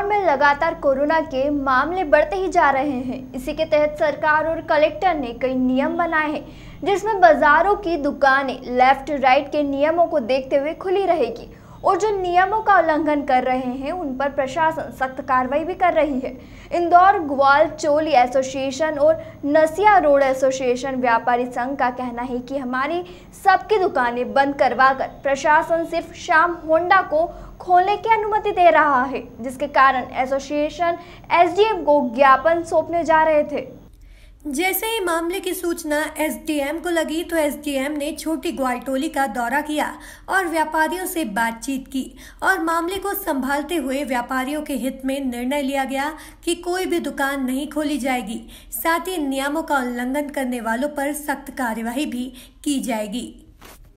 इंदौर में लगातार कोरोना के मामले बढ़ते ही जा रहे हैं इसी के तहत सरकार और कलेक्टर ने कई नियम बनाए हैं जिसमें बाजारों की दुकानें लेफ्ट राइट के नियमों को देखते हुए खुली रहेगी और जो नियमों का उल्लंघन कर रहे हैं उन पर प्रशासन सख्त कार्रवाई भी कर रही है इंदौर ग्वाल चोली एसोसिएशन और नसिया रोड एसोसिएशन व्यापारी संघ का कहना है कि हमारी सबकी दुकानें बंद करवाकर प्रशासन सिर्फ शाम होंडा को खोलने की अनुमति दे रहा है जिसके कारण एसोसिएशन एसडीएम को ज्ञापन सौंपने जा रहे थे जैसे ही मामले की सूचना एसडीएम को लगी तो एसडीएम ने छोटी ग्वालटोली का दौरा किया और व्यापारियों से बातचीत की और मामले को संभालते हुए व्यापारियों के हित में निर्णय लिया गया कि कोई भी दुकान नहीं खोली जाएगी साथ ही नियमों का उल्लंघन करने वालों पर सख्त कार्यवाही भी की जाएगी